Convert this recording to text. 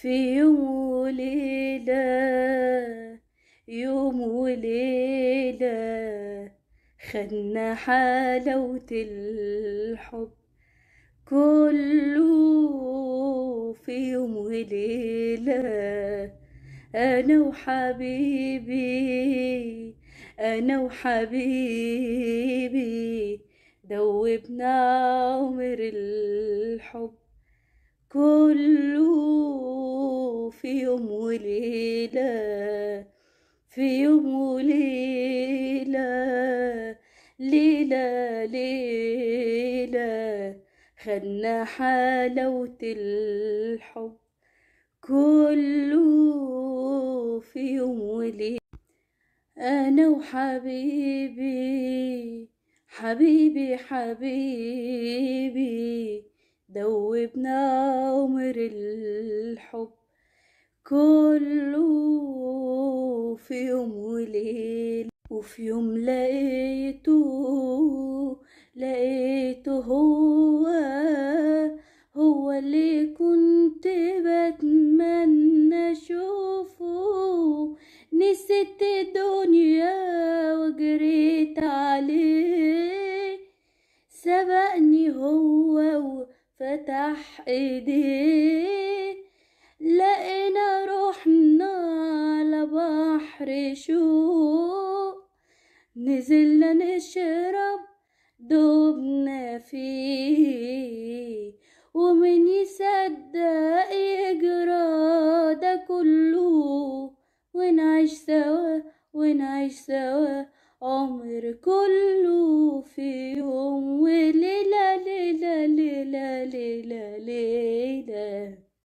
في يوم وليلة يوم وليلة خدنا حلاوة الحب كله في يوم وليلة أنا وحبيبي أنا وحبيبي دوبنا عمر الحب كله في يوم وليلة ليلة ليلة خدنا حلاوة الحب كله في يوم وليلة أنا وحبيبي حبيبي حبيبي دوبنا عمر الحب كله في يوم وليل وفي يوم لقيته لقيته هو هو اللي كنت بتمنى اشوفه نسيت الدنيا وجريت عليه سبقني هو وفتح ايديه البحر نزلنا نشرب دوبنا فيه ومن يصدق يجرى ده كله ونعيش سوا ونعيش سوا عمر كله في يوم وليل